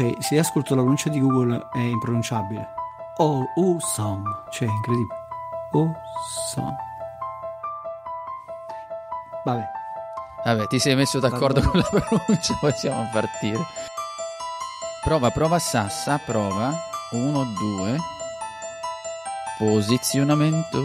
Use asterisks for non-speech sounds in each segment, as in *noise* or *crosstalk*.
cioè se ascolto la pronuncia di Google è impronunciabile. Oh, awesome, cioè incredibile. Awesome. Vabbè. Vabbè, ti sei messo d'accordo Vabbè. con la pronuncia, *laughs* possiamo partire. Prova, prova Sassa, prova. Uno, due. Posizionamento.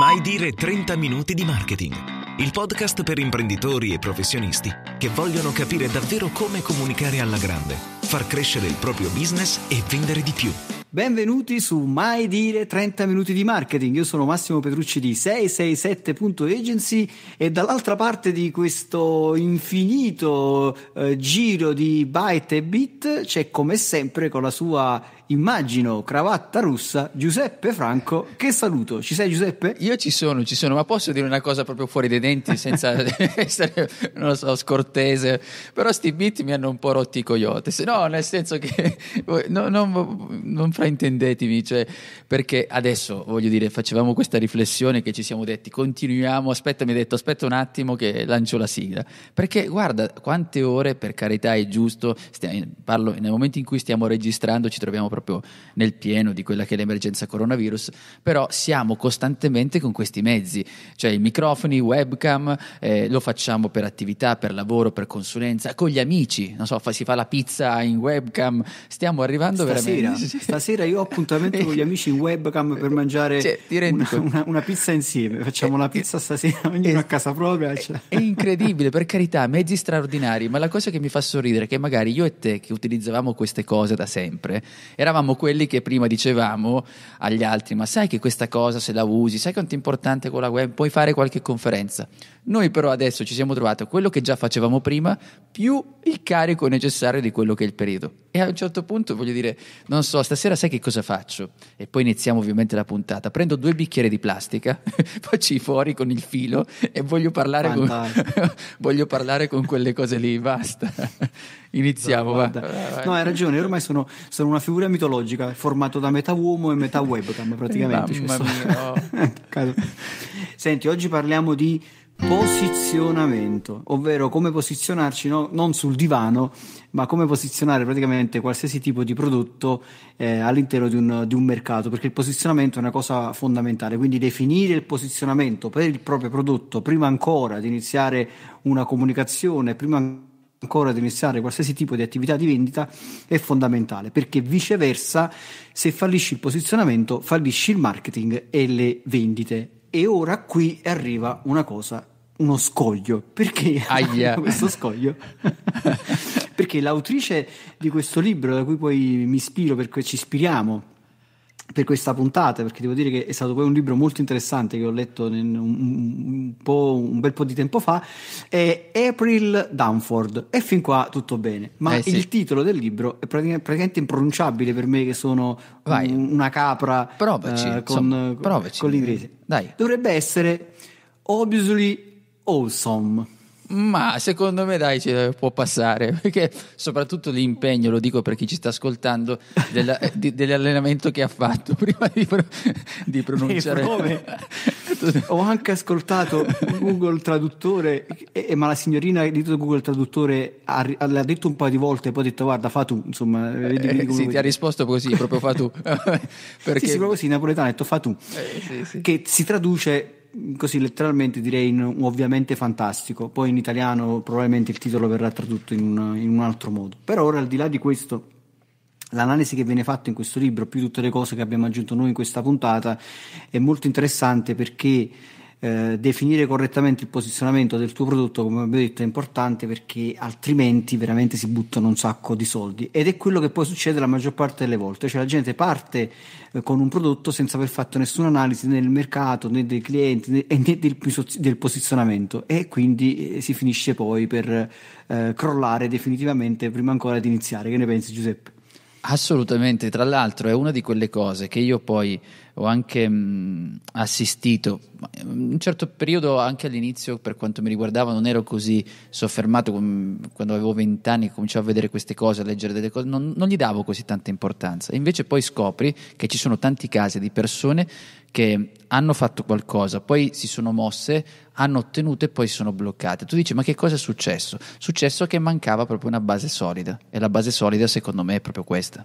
Mai dire 30 minuti di marketing. Il podcast per imprenditori e professionisti che vogliono capire davvero come comunicare alla grande, far crescere il proprio business e vendere di più. Benvenuti su Mai Dire 30 Minuti di Marketing. Io sono Massimo Petrucci di 667.agency e dall'altra parte di questo infinito eh, giro di byte e bit c'è come sempre con la sua immagino cravatta russa Giuseppe Franco che saluto ci sei Giuseppe? Io ci sono ci sono ma posso dire una cosa proprio fuori dai denti senza *laughs* *laughs* essere non lo so scortese però sti beat mi hanno un po' rotti i coyote se no nel senso che *laughs* no, non, non fraintendetemi cioè, perché adesso voglio dire facevamo questa riflessione che ci siamo detti continuiamo aspetta mi ha detto aspetta un attimo che lancio la sigla perché guarda quante ore per carità è giusto stiamo, parlo nel momento in cui stiamo registrando ci troviamo proprio nel pieno di quella che è l'emergenza coronavirus, però siamo costantemente con questi mezzi, cioè i microfoni, webcam, eh, lo facciamo per attività, per lavoro, per consulenza, con gli amici, non so, fa, si fa la pizza in webcam, stiamo arrivando stasera, veramente... *laughs* Stasera io ho appuntamento con gli amici in webcam per mangiare cioè, una, una, una, pizza insieme, facciamo la eh, pizza stasera, *laughs* ognuno a eh, casa propria. Eh, cioè. È incredibile, per carità, mezzi straordinari, ma la cosa che mi fa sorridere è che magari io e te che utilizzavamo queste cose da sempre, eravamo quelli che prima dicevamo agli altri, ma sai che questa cosa se la usi, sai quanto è importante con la web, puoi fare qualche conferenza. Noi però adesso ci siamo trovati quello che già facevamo prima, più il carico necessario di quello che è il periodo e a un certo punto voglio dire, non so, stasera sai che cosa faccio? E poi iniziamo ovviamente la puntata. Prendo due bicchieri di plastica, *laughs* facci fuori con il filo e voglio parlare, con, *laughs* voglio parlare con quelle cose lì, basta. Iniziamo. Va. No, hai ragione, ormai sono, sono, una figura mitologica, formato da metà uomo e metà webcam praticamente. Mamma cioè, mia. *laughs* Oh. Senti, oggi parliamo di posizionamento, ovvero come posizionarci no, non sul divano, ma come posizionare praticamente qualsiasi tipo di prodotto eh, all'interno di un, di un, mercato, perché il posizionamento è una cosa fondamentale, quindi definire il posizionamento per il proprio prodotto prima ancora di iniziare una comunicazione, prima ancora di iniziare qualsiasi tipo di attività di vendita è fondamentale, perché viceversa se fallisci il posizionamento fallisci il marketing e le vendite e ora qui arriva una cosa, uno scoglio. Perché Aia. *laughs* questo scoglio? *laughs* perché l'autrice di questo libro, da cui poi mi ispiro, perché ci ispiriamo, per questa puntata, perché devo dire che è stato poi un libro molto interessante che ho letto un, un, un bel po' di tempo fa, è April Dunford. E fin qua tutto bene, ma eh sì. il titolo del libro è praticamente, praticamente impronunciabile per me che sono un, una capra provaci, eh, con, insomma, provaci, con l'inglese. Dai. Dovrebbe essere Obviously Awesome. Ma secondo me dai, può passare, *laughs* perché soprattutto l'impegno, lo dico per chi ci sta ascoltando, della, eh, di, dell'allenamento che ha fatto *laughs* prima di, pro, di pronunciare. *laughs* Ho anche ascoltato Google Traduttore, e, e, ma la signorina di Google Traduttore ha, l'ha detto un paio di volte, poi ha detto guarda fa tu, insomma. Eh, vedi, vedi eh, sì, ti ha risposto così, proprio fa tu. perché... Sì, sì, proprio così, napoletano ha detto fa tu, eh, sì, sì. che si traduce così letteralmente direi ovviamente fantastico, poi in italiano probabilmente il titolo verrà tradotto in un, in un altro modo. però ora, al di là di questo, L'analisi che viene fatta in questo libro, più tutte le cose che abbiamo aggiunto noi in questa puntata, è molto interessante perché eh, definire correttamente il posizionamento del tuo prodotto, come abbiamo detto, è importante perché altrimenti veramente si buttano un sacco di soldi. Ed è quello che poi succede la maggior parte delle volte, cioè la gente parte eh, con un prodotto senza aver fatto nessuna analisi né del mercato, né dei clienti né, né del, del, posizionamento e quindi eh, si finisce poi per eh, crollare definitivamente prima ancora di iniziare. Che ne pensi Giuseppe? Assolutamente, tra l'altro è una di quelle cose che io poi ho anche mh, mm, assistito, in mm, un certo periodo anche all'inizio per quanto mi riguardava non ero così soffermato, quando avevo vent'anni cominciavo a vedere queste cose, a leggere delle cose, non, non gli davo così tanta importanza. E invece poi scopri che ci sono tanti casi di persone che hanno fatto qualcosa, poi si sono mosse, hanno ottenuto e poi si sono bloccate. Tu dici ma che cosa è successo? Successo che mancava proprio una base solida e la base solida secondo me è proprio questa.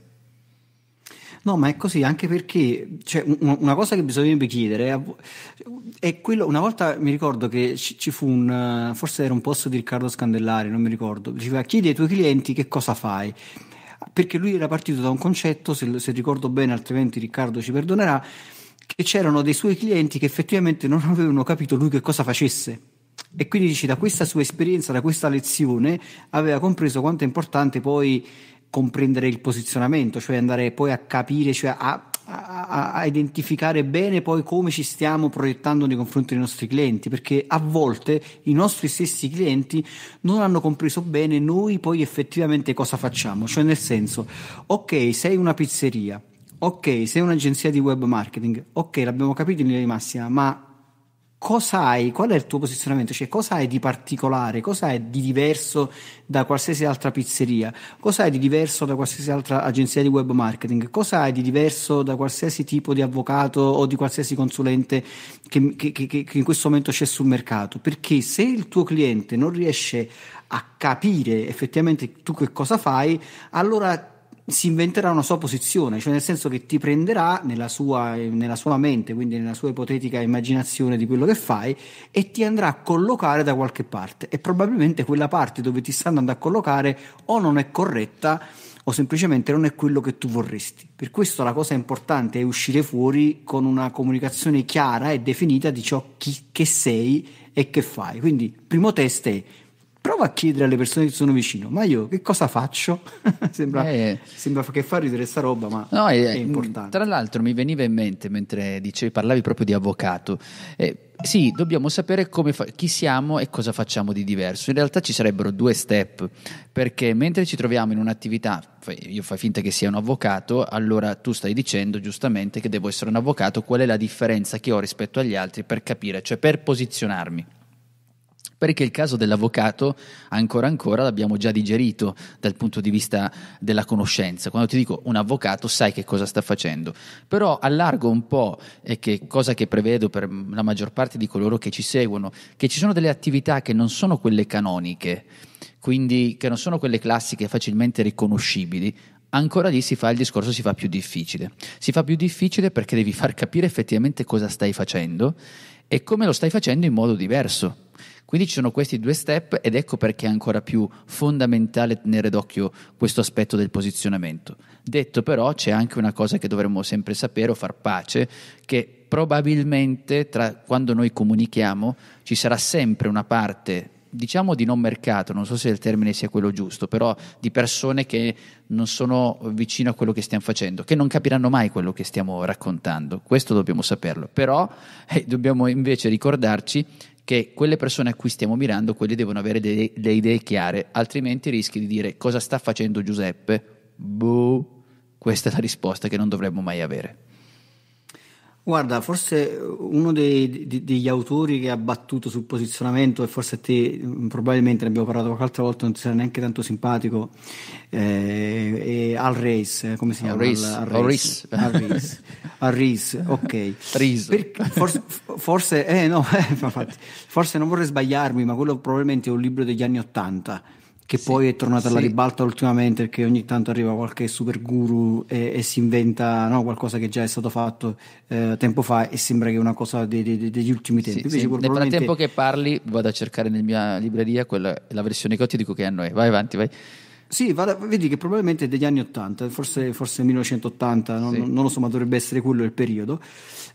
No, ma è così, anche perché cioè, una cosa che bisognerebbe chiedere è quello, una volta mi ricordo che ci, fu un, forse era un posto di Riccardo Scandellari, non mi ricordo, diceva chiedi ai tuoi clienti che cosa fai perché lui era partito da un concetto, se, se, ricordo bene, altrimenti Riccardo ci perdonerà, che c'erano dei suoi clienti che effettivamente non avevano capito lui che cosa facesse. E quindi dice: da questa sua esperienza, da questa lezione, aveva compreso quanto è importante poi comprendere il posizionamento, cioè andare poi a capire, cioè a, a, a, identificare bene poi come ci stiamo proiettando nei confronti dei nostri clienti, perché a volte i nostri stessi clienti non hanno compreso bene noi poi effettivamente cosa facciamo, cioè nel senso, ok, sei una pizzeria, ok, sei un'agenzia di web marketing, ok, l'abbiamo capito in linea di massima, ma cosa hai, qual è il tuo posizionamento, cioè cosa hai di particolare, cosa hai di diverso da qualsiasi altra pizzeria, cosa hai di diverso da qualsiasi altra agenzia di web marketing, cosa hai di diverso da qualsiasi tipo di avvocato o di qualsiasi consulente che, che, che, che in questo momento c'è sul mercato, perché se il tuo cliente non riesce a capire effettivamente tu che cosa fai, allora si inventerà una sua posizione, cioè nel senso che ti prenderà nella sua, nella sua, mente, quindi nella sua ipotetica immaginazione di quello che fai e ti andrà a collocare da qualche parte e probabilmente quella parte dove ti stanno andando a collocare o non è corretta o semplicemente non è quello che tu vorresti. Per questo la cosa importante è uscire fuori con una comunicazione chiara e definita di ciò chi, che sei e che fai. Quindi primo test è prova a chiedere alle persone che sono vicino, ma io che cosa faccio? *laughs* sembra, eh, eh, sembra, che fa ridere sta roba, ma no, eh, è, è, mm, importante. Tra l'altro mi veniva in mente mentre dicevi, parlavi proprio di avvocato. Eh, sì, dobbiamo sapere fa- chi siamo e cosa facciamo di diverso. In realtà ci sarebbero due step, perché mentre ci troviamo in un'attività, io fai finta che sia un avvocato, allora tu stai dicendo giustamente che devo essere un avvocato, qual è la differenza che ho rispetto agli altri per capire, cioè per posizionarmi perché il caso dell'avvocato ancora ancora l'abbiamo già digerito dal punto di vista della conoscenza. Quando ti dico un avvocato sai che cosa sta facendo, però allargo un po' e che cosa che prevedo per la maggior parte di coloro che ci seguono, che ci sono delle attività che non sono quelle canoniche, quindi che non sono quelle classiche facilmente riconoscibili, ancora lì si fa il discorso si fa più difficile. Si fa più difficile perché devi far capire effettivamente cosa stai facendo e come lo stai facendo in modo diverso. Quindi ci sono questi due step ed ecco perché è ancora più fondamentale tenere d'occhio questo aspetto del posizionamento. Detto però c'è anche una cosa che dovremmo sempre sapere o far pace, che probabilmente tra, quando noi comunichiamo ci sarà sempre una parte diciamo di non mercato, non so se il termine sia quello giusto, però di persone che non sono vicino a quello che stiamo facendo, che non capiranno mai quello che stiamo raccontando, questo dobbiamo saperlo, però eh, dobbiamo invece ricordarci che quelle persone a cui stiamo mirando, quelli devono avere dei, delle idee chiare, altrimenti rischi di dire cosa sta facendo Giuseppe? Boh, questa è la risposta che non dovremmo mai avere. Guarda, forse uno dei, di, degli autori che ha battuto sul posizionamento, e forse a te mm, probabilmente ne abbiamo parlato qualche altra volta, non ti sarà neanche tanto simpatico, eh, è Al Reis, eh, come si chiama? Al Reis. Al Reis, *laughs* ok. Per, forse, forse, eh, no, *laughs* forse non vorrei sbagliarmi, ma quello probabilmente è un libro degli anni Ottanta che sì, poi è tornata alla sì. ribalta ultimamente perché ogni tanto arriva qualche super guru e, e si inventa no, qualcosa che già è stato fatto eh, tempo fa e sembra che è una cosa de, de, de, degli ultimi tempi. Sì, probabilmente... Nel frattempo che parli vado a cercare nella mia libreria quella, la versione che ho, ti dico che è a noi. Vai avanti, vai. Sì, vada, vedi che probabilmente è degli anni 80, forse, forse 1980, non, sì. non, lo so, ma dovrebbe essere quello il periodo.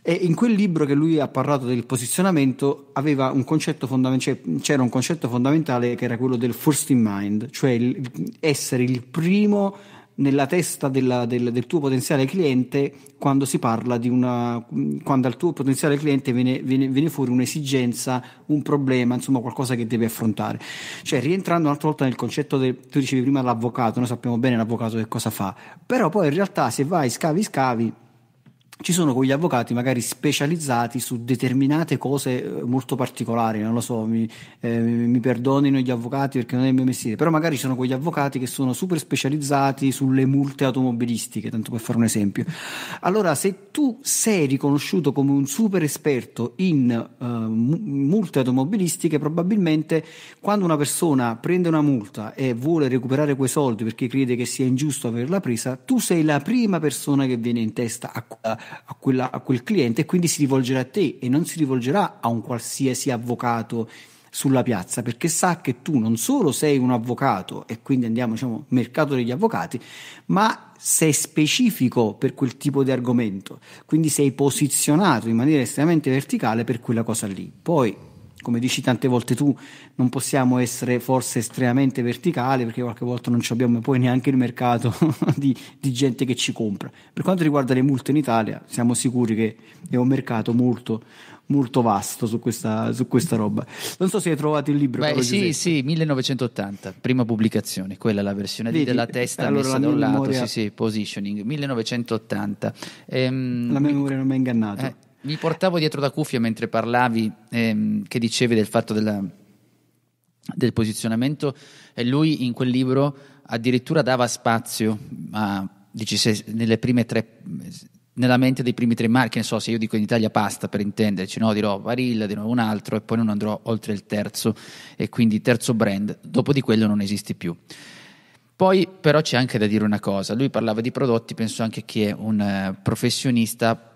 E in quel libro che lui ha parlato del posizionamento un fondament- cioè, c'era un concetto fondamentale che era quello del first in mind, cioè il, essere il primo nella testa della, del, del, tuo potenziale cliente quando si parla di una quando al tuo potenziale cliente viene, viene, viene, fuori un'esigenza, un problema, insomma qualcosa che devi affrontare. Cioè rientrando un'altra volta nel concetto del tu dicevi prima l'avvocato, noi sappiamo bene l'avvocato che cosa fa, però poi in realtà se vai scavi scavi ci sono quegli avvocati magari specializzati su determinate cose eh, molto particolari, non lo so, mi, eh, mi, perdonino gli avvocati perché non è il mio mestiere, però magari ci sono quegli avvocati che sono super specializzati sulle multe automobilistiche, tanto per fare un esempio. Allora, se tu sei riconosciuto come un super esperto in eh, multe automobilistiche, probabilmente quando una persona prende una multa e vuole recuperare quei soldi perché crede che sia ingiusto averla presa, tu sei la prima persona che viene in testa a a, quella, a quel cliente e quindi si rivolgerà a te e non si rivolgerà a un qualsiasi avvocato sulla piazza perché sa che tu non solo sei un avvocato e quindi andiamo diciamo mercato degli avvocati ma sei specifico per quel tipo di argomento quindi sei posizionato in maniera estremamente verticale per quella cosa lì poi come dici tante volte tu, non possiamo essere forse estremamente verticali perché qualche volta non abbiamo poi neanche il mercato *laughs* di, di, gente che ci compra. Per quanto riguarda le multe in Italia, siamo sicuri che è un mercato molto, molto vasto su questa, su questa roba. Non so se hai trovato il libro. Beh, sì, sì, 1980, prima pubblicazione, quella è la versione Vedi, della testa allora, messa da un lato, memoria... sì, sì, positioning, 1980. Ehm, la memoria non mi ha ingannato. Eh, mi portavo dietro la cuffia mentre parlavi, ehm, che dicevi del fatto della, del posizionamento, e lui in quel libro addirittura dava spazio a, dici, se nelle prime tre, nella mente dei primi tre marchi, ne so, se io dico in Italia pasta per intenderci, no, dirò Varilla, dirò un altro e poi non andrò oltre il terzo e quindi terzo brand, dopo di quello non esisti più. Poi però c'è anche da dire una cosa, lui parlava di prodotti, penso anche che un eh, professionista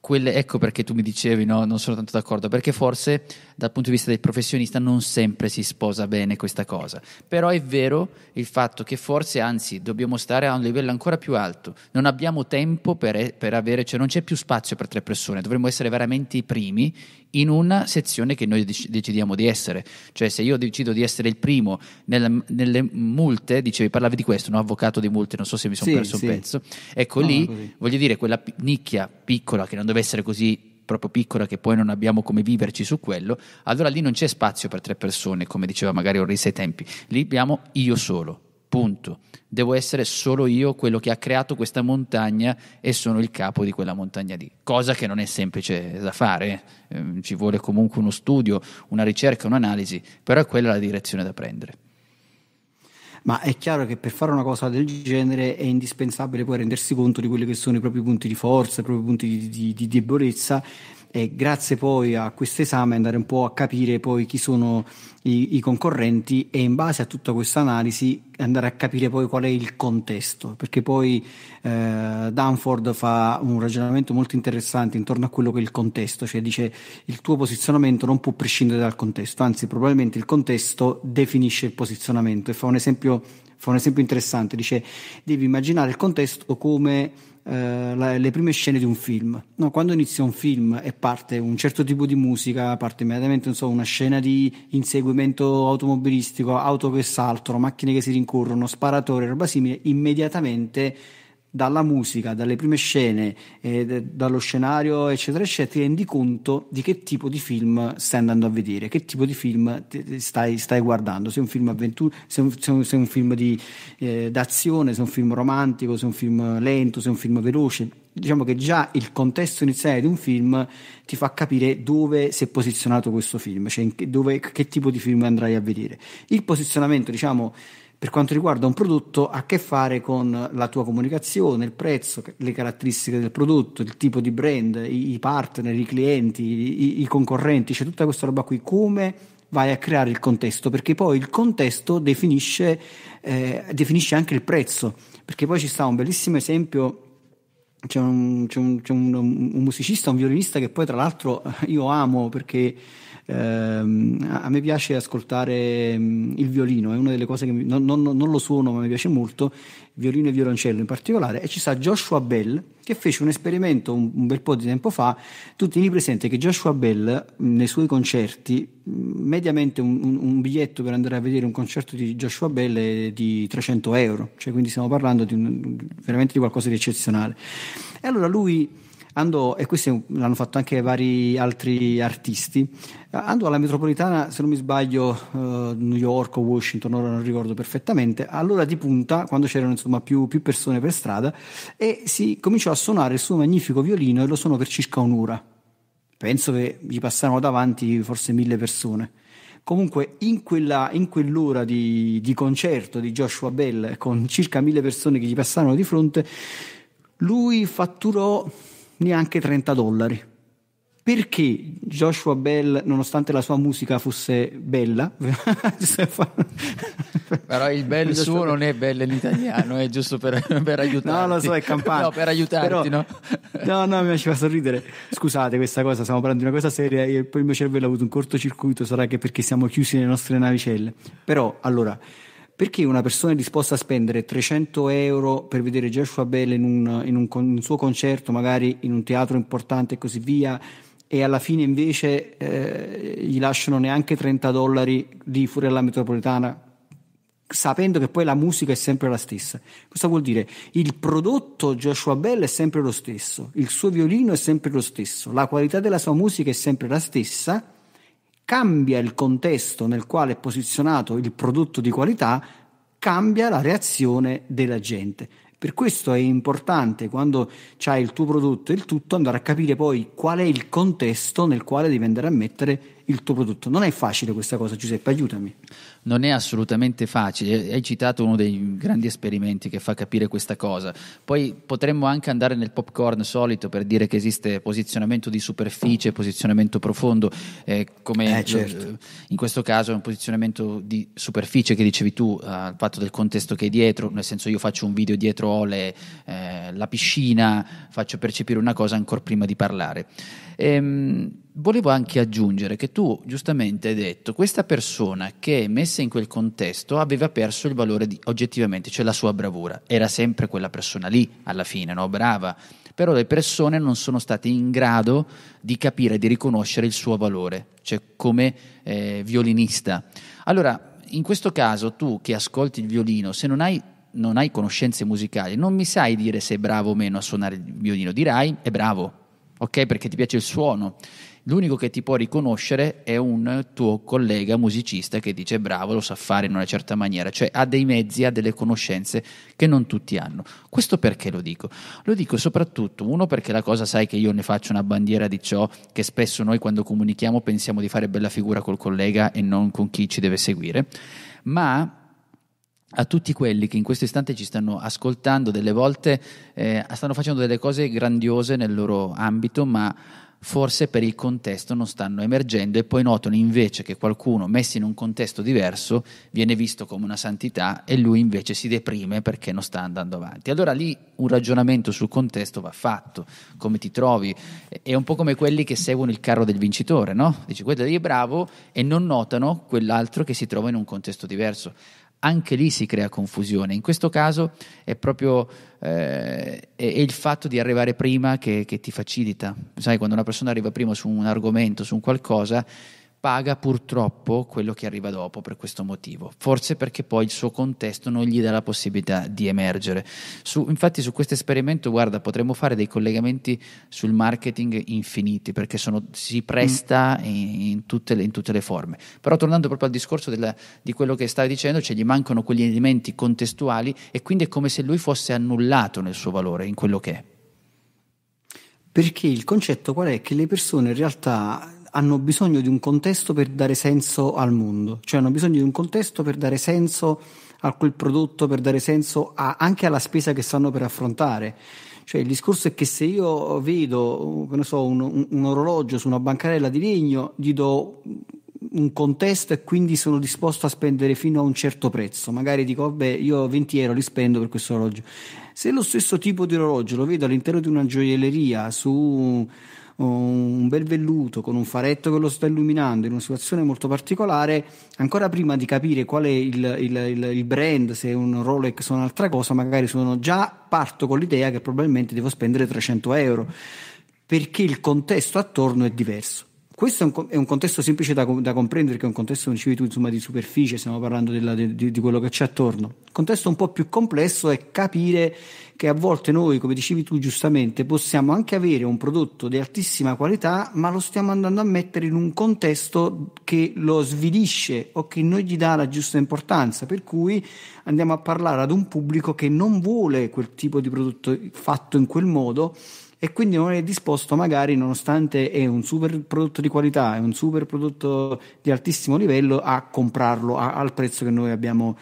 quelle, ecco perché tu mi dicevi, no, non sono tanto d'accordo, perché forse dal punto di vista del professionista non sempre si sposa bene questa cosa. Però è vero il fatto che forse, anzi, dobbiamo stare a un livello ancora più alto. Non abbiamo tempo per, per avere, cioè non c'è più spazio per tre persone, dovremmo essere veramente i primi in una sezione che noi dec- decidiamo di essere. Cioè se io decido di essere il primo nella, nelle multe, dicevi, parlavi di questo, no? avvocato di multe, non so se mi sono sì, perso sì. un pezzo, ecco no, lì, voglio dire, quella p- nicchia piccola che non deve essere così proprio piccola che poi non abbiamo come viverci su quello, allora lì non c'è spazio per tre persone, come diceva magari Orrisa ai tempi, lì abbiamo io solo punto. Devo essere solo io quello che ha creato questa montagna e sono il capo di quella montagna lì, cosa che non è semplice da fare, eh. mm, ci vuole comunque uno studio, una ricerca, un'analisi, però è quella la direzione da prendere. Ma è chiaro che per fare una cosa del genere è indispensabile poi rendersi conto di quelli che sono i propri punti di forza, i propri punti di, di, di debolezza e grazie poi a questo esame andare un po' a capire poi chi sono i, i concorrenti e in base a tutta questa analisi andare a capire poi qual è il contesto, perché poi eh, Danford fa un ragionamento molto interessante intorno a quello che è il contesto, cioè dice il tuo posizionamento non può prescindere dal contesto, anzi probabilmente il contesto definisce il posizionamento e fa un esempio, fa un esempio interessante, dice devi immaginare il contesto come eh, la, le prime scene di un film. No, quando inizia un film e parte un certo tipo di musica, parte immediatamente so, una scena di inseguimento automobilistico, auto che saltano, macchine che si rincorrono, sparatore, roba simile, immediatamente dalla musica, dalle prime scene, eh, dallo scenario, eccetera, eccetera, ti rendi conto di che tipo di film stai andando a vedere, che tipo di film stai, stai guardando, se è un film avventura, se è un, se un, se un film di, eh, d'azione, se è un film romantico, se è un film lento, se è un film veloce. Diciamo che già il contesto iniziale di un film ti fa capire dove si è posizionato questo film, cioè che, dove, che tipo di film andrai a vedere. Il posizionamento, diciamo, per quanto riguarda un prodotto ha a che fare con la tua comunicazione, il prezzo, le caratteristiche del prodotto, il tipo di brand, i partner, i clienti, i, i concorrenti, c'è cioè tutta questa roba qui, come vai a creare il contesto, perché poi il contesto definisce, eh, definisce anche il prezzo, perché poi ci sta un bellissimo esempio c'è, un, c'è, un, c'è un, un, musicista, un violinista che poi tra l'altro eh, io amo perché Ehm, a me piace ascoltare mm, il violino, è una delle cose che mi, non, non, non, lo suono ma mi piace molto, violino e violoncello in particolare, e ci sta Joshua Bell che fece un esperimento un, un bel po' di tempo fa, tutti lì presenti che Joshua Bell mm, nei suoi concerti, mm, mediamente un, un, un biglietto per andare a vedere un concerto di Joshua Bell è di 300 euro, cioè quindi stiamo parlando di veramente di qualcosa di eccezionale. E allora lui andò, e questo l'hanno fatto anche vari altri artisti, andò alla metropolitana, se non mi sbaglio, eh, New York o Washington, ora non ricordo perfettamente, all'ora di punta, quando c'erano insomma più, più persone per strada, e si cominciò a suonare il suo magnifico violino e lo suonò per circa un'ora. Penso che gli passarono davanti forse mille persone comunque in, quella, in quell'ora di, di, concerto di Joshua Bell con circa mille persone che gli passarono di fronte, lui fatturò neanche 30 dollari. Perché Joshua Bell, nonostante la sua musica fosse bella, *laughs* però il bel suo non è bello in italiano, è giusto per, per aiutarti. No, lo so, è campano. No, per aiutarti, però, no? No, no, mi faceva sorridere. Scusate questa cosa, stiamo parlando di una cosa seria e poi il mio cervello ha avuto un cortocircuito, sarà che perché siamo chiusi nelle nostre navicelle. Però, allora... Perché una persona è disposta a spendere 300 euro per vedere Joshua Bell in un, in un, in un suo concerto, magari in un teatro importante e così via, e alla fine invece eh, gli lasciano neanche 30 dollari di alla Metropolitana sapendo che poi la musica è sempre la stessa. Cosa vuol dire? Il prodotto Joshua Bell è sempre lo stesso, il suo violino è sempre lo stesso, la qualità della sua musica è sempre la stessa, cambia il contesto nel quale è posizionato il prodotto di qualità, cambia la reazione della gente. Per questo è importante quando c'hai il tuo prodotto e il tutto andare a capire poi qual è il contesto nel quale devi andare a mettere il tuo prodotto. Non è facile questa cosa, Giuseppe, aiutami. Non è assolutamente facile, hai citato uno dei grandi esperimenti che fa capire questa cosa. Poi potremmo anche andare nel popcorn solito per dire che esiste posizionamento di superficie, posizionamento profondo, eh, come eh, certo. in questo caso è un posizionamento di superficie che dicevi tu, eh, al eh, fatto del contesto che è dietro, nel senso io faccio un video dietro Ole, le, eh, la piscina, faccio percepire una cosa ancora prima di parlare. Ehm, volevo anche aggiungere che tu giustamente hai detto questa persona che è messa in quel contesto aveva perso il valore di, oggettivamente, cioè la sua bravura, era sempre quella persona lì alla fine, no? brava, però le persone non sono state in grado di capire, di riconoscere il suo valore, cioè come eh, violinista. Allora, in questo caso tu che ascolti il violino, se non hai non hai conoscenze musicali, non mi sai dire se è bravo o meno a suonare il violino, dirai è bravo, ok? Perché ti piace il suono. L'unico che ti può riconoscere è un tuo collega musicista che dice bravo, lo sa fare in una certa maniera, cioè ha dei mezzi, ha delle conoscenze che non tutti hanno. Questo perché lo dico? Lo dico soprattutto, uno, perché la cosa sai che io ne faccio una bandiera di ciò che spesso noi quando comunichiamo pensiamo di fare bella figura col collega e non con chi ci deve seguire, ma a tutti quelli che in questo istante ci stanno ascoltando, delle volte eh, stanno facendo delle cose grandiose nel loro ambito, ma forse per il contesto non stanno emergendo e poi notano invece che qualcuno messo in un contesto diverso viene visto come una santità e lui invece si deprime perché non sta andando avanti. Allora lì un ragionamento sul contesto va fatto, come ti trovi, è un po' come quelli che seguono il carro del vincitore, no? Dici quello lì è bravo e non notano quell'altro che si trova in un contesto diverso anche lì si crea confusione. In questo caso è proprio eh, è il fatto di arrivare prima che, che ti facilita. Sai, quando una persona arriva prima su un argomento, su un qualcosa, paga purtroppo quello che arriva dopo per questo motivo, forse perché poi il suo contesto non gli dà la possibilità di emergere. Su, infatti su questo esperimento, guarda, potremmo fare dei collegamenti sul marketing infiniti perché sono, si presta mm. in, in, tutte le, in, tutte le, forme. Però tornando proprio al discorso della, di quello che stavi dicendo, cioè gli mancano quegli elementi contestuali e quindi è come se lui fosse annullato nel suo valore, in quello che è. Perché il concetto qual è? Che le persone in realtà hanno bisogno di un contesto per dare senso al mondo, cioè hanno bisogno di un contesto per dare senso a quel prodotto, per dare senso a, anche alla spesa che stanno per affrontare. Cioè, il discorso è che se io vedo so, un, un, orologio su una bancarella di legno, gli do un contesto e quindi sono disposto a spendere fino a un certo prezzo. Magari dico, vabbè, io 20 euro li spendo per questo orologio. Se lo stesso tipo di orologio lo vedo all'interno di una gioielleria su un bel velluto con un faretto che lo sta illuminando in una situazione molto particolare, ancora prima di capire qual è il, il, il, il brand, se è un Rolex o un'altra cosa, magari sono già parto con l'idea che probabilmente devo spendere 300 euro perché il contesto attorno è diverso questo è un, è un contesto semplice da, da, comprendere, che è un contesto, dicevi tu, insomma, di superficie, stiamo parlando della, di, di, quello che c'è attorno. Il contesto un po' più complesso è capire che a volte noi, come dicevi tu giustamente, possiamo anche avere un prodotto di altissima qualità, ma lo stiamo andando a mettere in un contesto che lo svilisce o che non gli dà la giusta importanza, per cui andiamo a parlare ad un pubblico che non vuole quel tipo di prodotto fatto in quel modo e quindi non è disposto magari nonostante è un super prodotto di qualità, è un super prodotto di altissimo livello a comprarlo a, al prezzo che noi abbiamo,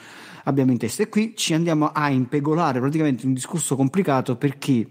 abbiamo in testa e qui ci andiamo a impegolare praticamente un discorso complicato perché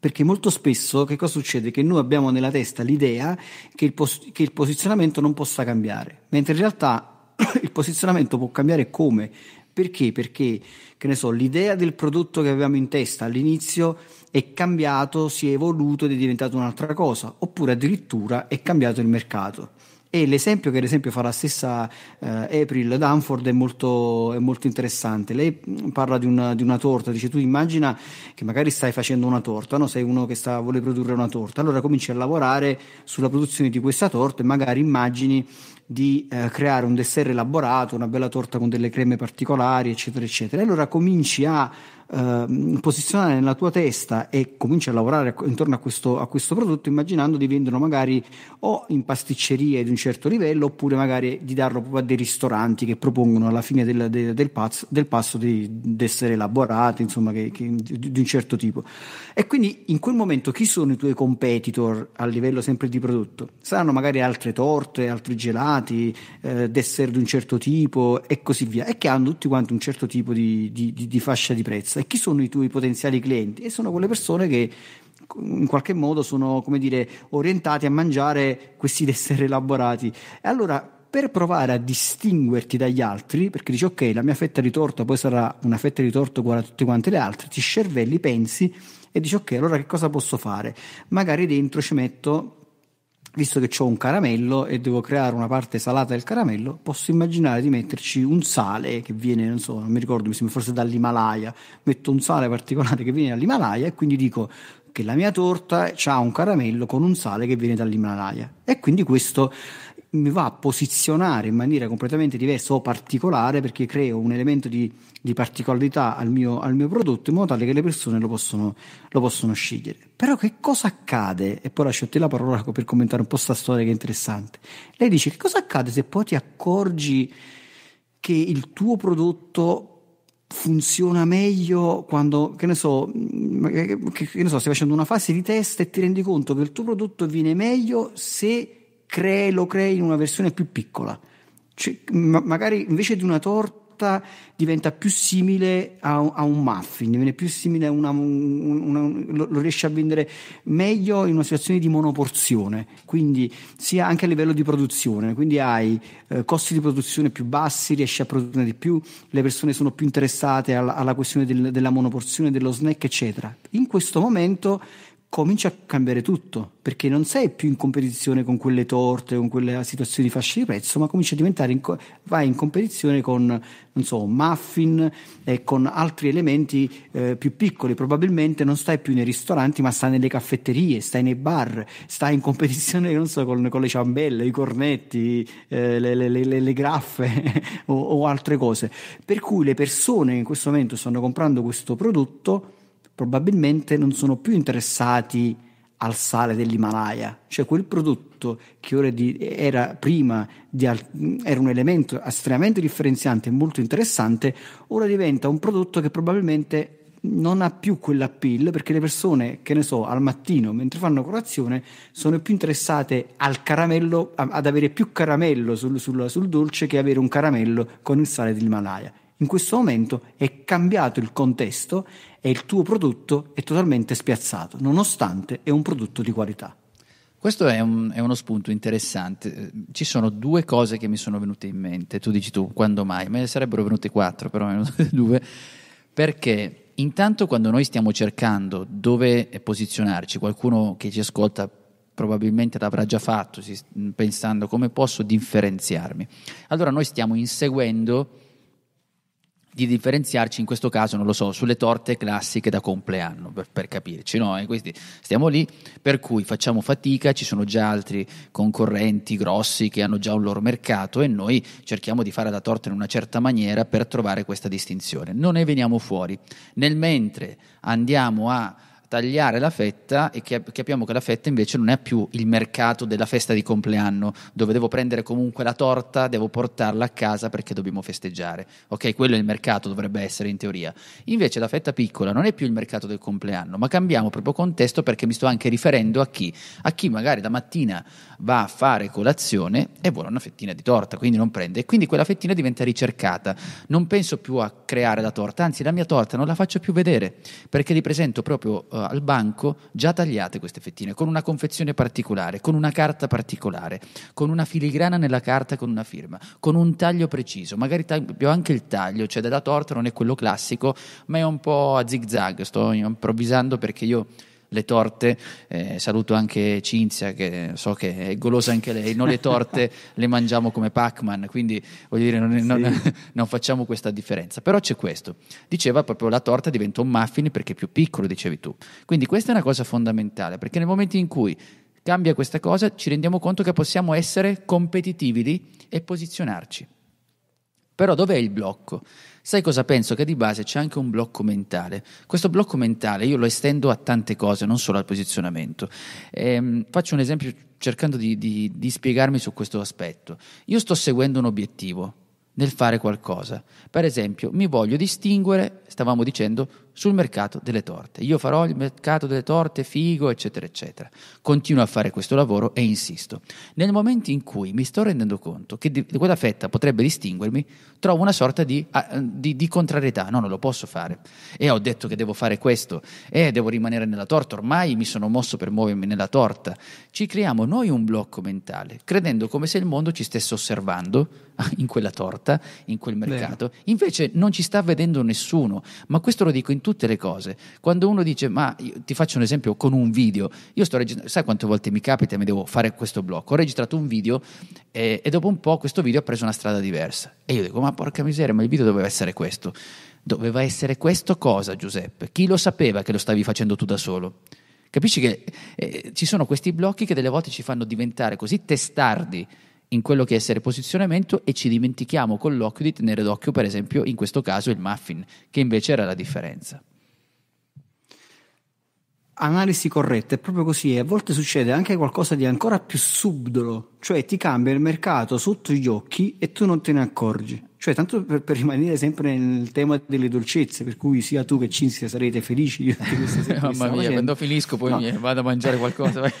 perché molto spesso che cosa succede? Che noi abbiamo nella testa l'idea che il, pos- che il posizionamento non possa cambiare, mentre in realtà *coughs* il posizionamento può cambiare come? Perché? Perché, che ne so, l'idea del prodotto che avevamo in testa all'inizio è cambiato, si è evoluto ed è diventato un'altra cosa, oppure addirittura è cambiato il mercato. E l'esempio che ad esempio fa la stessa eh, April Danford è molto, è molto interessante. Lei parla di una, di una, torta, dice tu immagina che magari stai facendo una torta, no? sei uno che sta, vuole produrre una torta, allora cominci a lavorare sulla produzione di questa torta e magari immagini di eh, creare un dessert elaborato, una bella torta con delle creme particolari, eccetera, eccetera. E allora cominci a Ehm, posizionare nella tua testa e cominci a lavorare intorno a questo, a questo prodotto immaginando di venderlo magari o in pasticcerie di un certo livello oppure magari di darlo proprio a dei ristoranti che propongono alla fine del, del, del, pazzo, del passo di essere elaborati, insomma, che, che, di, di un certo tipo. E quindi in quel momento chi sono i tuoi competitor a livello sempre di prodotto? Saranno magari altre torte, altri gelati, eh, dessert di un certo tipo e così via, e che hanno tutti quanti un certo tipo di, di, di, di fascia di prezzo e chi sono i tuoi potenziali clienti? E sono quelle persone che in qualche modo sono, come dire, orientate a mangiare questi dessert *laughs* elaborati. E allora per provare a distinguerti dagli altri, perché dici ok, la mia fetta di torta poi sarà una fetta di torta uguale a tutte quante le altre, ti scervelli, pensi e dici ok, allora che cosa posso fare? Magari dentro ci metto visto che ho un caramello e devo creare una parte salata del caramello, posso immaginare di metterci un sale che viene, non so, non mi ricordo, mi sembra forse dall'Himalaya, metto un sale particolare che viene dall'Himalaya e quindi dico che la mia torta ha un caramello con un sale che viene dall'Himalaya. E quindi questo mi va a posizionare in maniera completamente diversa o particolare perché creo un elemento di, di particolarità al mio, al mio, prodotto in modo tale che le persone lo possono, lo possono, scegliere. Però che cosa accade? E poi lascio a te la parola per commentare un po' questa storia che è interessante. Lei dice che cosa accade se poi ti accorgi che il tuo prodotto funziona meglio quando, che ne so, mm, che, che ne so stai facendo una fase di test e ti rendi conto che il tuo prodotto viene meglio se crei, lo crei in una versione più piccola. Cioè, ma- magari invece di una torta diventa più simile a, a, un muffin, viene più simile a una, una, una lo, lo, riesce a vendere meglio in una situazione di monoporzione, quindi sia anche a livello di produzione, quindi hai eh, costi di produzione più bassi, riesci a produrre di più, le persone sono più interessate alla, alla questione del, della monoporzione, dello snack, eccetera. In questo momento comincia a cambiare tutto, perché non sei più in competizione con quelle torte, con quelle situazioni di fascia di prezzo, ma cominci a diventare, in vai in competizione con, so, muffin e con altri elementi eh, più piccoli, probabilmente non stai più nei ristoranti, ma stai nelle caffetterie, stai nei bar, stai in competizione, *laughs* so, con, con, le ciambelle, i cornetti, eh, le, le, le, le, graffe *laughs* o, o altre cose. Per cui le persone in questo momento stanno comprando questo prodotto probabilmente non sono più interessati al sale dell'Himalaya, cioè quel prodotto che di, era prima di, era un elemento estremamente differenziante e molto interessante, ora diventa un prodotto che probabilmente non ha più quell'appeal perché le persone, che ne so, al mattino mentre fanno colazione sono più interessate al caramello, ad avere più caramello sul, sul, sul dolce che avere un caramello con il sale dell'Himalaya. In questo momento è cambiato il contesto e il tuo prodotto è totalmente spiazzato, nonostante è un prodotto di qualità. Questo è, un, è, uno spunto interessante. Ci sono due cose che mi sono venute in mente. Tu dici tu, quando mai? Me ne sarebbero venute quattro, però me ne sono venute *laughs* due. Perché intanto quando noi stiamo cercando dove posizionarci, qualcuno che ci ascolta probabilmente l'avrà già fatto, pensando come posso differenziarmi. Allora noi stiamo inseguendo di differenziarci in questo caso, non lo so, sulle torte classiche da compleanno, per, per capirci, no? quindi stiamo lì, per cui facciamo fatica, ci sono già altri concorrenti grossi che hanno già un loro mercato e noi cerchiamo di fare la torta in una certa maniera per trovare questa distinzione. Non ne veniamo fuori. Nel mentre andiamo a tagliare la fetta e capiamo che la fetta invece non è più il mercato della festa di compleanno, dove devo prendere comunque la torta, devo portarla a casa perché dobbiamo festeggiare. Ok, quello è il mercato, dovrebbe essere in teoria. Invece la fetta piccola non è più il mercato del compleanno, ma cambiamo proprio contesto perché mi sto anche riferendo a chi? A chi magari la mattina va a fare colazione e vuole una fettina di torta, quindi non prende. E quindi quella fettina diventa ricercata. Non penso più a creare la torta, anzi la mia torta non la faccio più vedere perché li presento proprio eh, al banco già tagliate queste fettine, con una confezione particolare, con una carta particolare, con una filigrana nella carta con una firma, con un taglio preciso, magari taglio anche il taglio, cioè della torta non è quello classico, ma è un po' a zigzag. sto improvvisando perché io le torte, eh, saluto anche Cinzia che so che è golosa anche lei, noi le torte *laughs* le mangiamo come Pac-Man, quindi voglio dire non, sì. non, *laughs* non, facciamo questa differenza, però c'è questo, diceva proprio la torta diventa un muffin perché è più piccolo, dicevi tu, quindi questa è una cosa fondamentale perché nel momento in cui cambia questa cosa ci rendiamo conto che possiamo essere competitivi e posizionarci. Però dov'è il blocco? Sai cosa penso? Che di base c'è anche un blocco mentale. Questo blocco mentale io lo estendo a tante cose, non solo al posizionamento. Ehm, faccio un esempio cercando di, di, di spiegarmi su questo aspetto. Io sto seguendo un obiettivo nel fare qualcosa. Per esempio, mi voglio distinguere, stavamo dicendo, sul mercato delle torte. Io farò il mercato delle torte figo, eccetera, eccetera. Continuo a fare questo lavoro e insisto. Nel momento in cui mi sto rendendo conto che di quella fetta potrebbe distinguermi, trovo una sorta di, di, di contrarietà. No, non lo posso fare. E ho detto che devo fare questo, e devo rimanere nella torta, ormai mi sono mosso per muovermi nella torta. Ci creiamo noi un blocco mentale, credendo come se il mondo ci stesse osservando ah, in quella torta fatta in quel mercato. Bene. Invece non ci sta vedendo nessuno, ma questo lo dico in tutte le cose. Quando uno dice, ma ti faccio un esempio con un video, io sto registrando, sai quante volte mi capita e mi devo fare questo blocco, ho registrato un video eh, e dopo un po' questo video ha preso una strada diversa. E io dico, ma porca miseria, ma il video doveva essere questo. Doveva essere questo cosa, Giuseppe? Chi lo sapeva che lo stavi facendo tu da solo? Capisci che eh, ci sono questi blocchi che delle volte ci fanno diventare così testardi in quello che è essere posizionamento e ci dimentichiamo con l'occhio di tenere d'occhio per esempio in questo caso il muffin, che invece era la differenza. Analisi corretta, è proprio così e a volte succede anche qualcosa di ancora più subdolo, cioè ti cambia il mercato sotto gli occhi e tu non te ne accorgi. Cioè, tanto per, per rimanere sempre nel tema delle dolcezze, per cui sia tu che Cinzia sarete felici. Io *laughs* che Mamma mia, facendo. quando finisco poi no. vado a mangiare qualcosa. *laughs*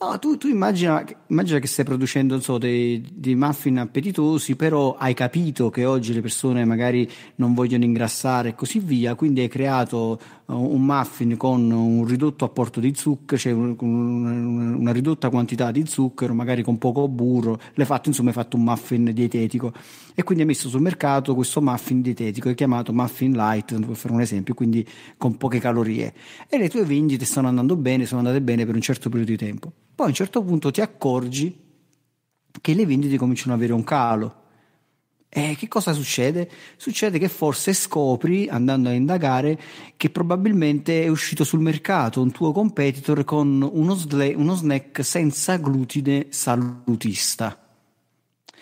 No, tu, tu immagina, immagina, che stai producendo so, dei, dei, muffin appetitosi, però hai capito che oggi le persone magari non vogliono ingrassare e così via, quindi hai creato uh, un muffin con un ridotto apporto di zucchero, cioè un, un, una ridotta quantità di zucchero, magari con poco burro, l'hai fatto, insomma hai fatto un muffin dietetico e quindi hai messo sul mercato questo muffin dietetico, è chiamato muffin light, per fare un esempio, quindi con poche calorie e le tue vendite stanno andando bene, sono andate bene per un certo periodo di tempo poi a un certo punto ti accorgi che le vendite cominciano ad avere un calo. E che cosa succede? Succede che forse scopri, andando a indagare, che probabilmente è uscito sul mercato un tuo competitor con uno, sle- uno snack senza glutine salutista.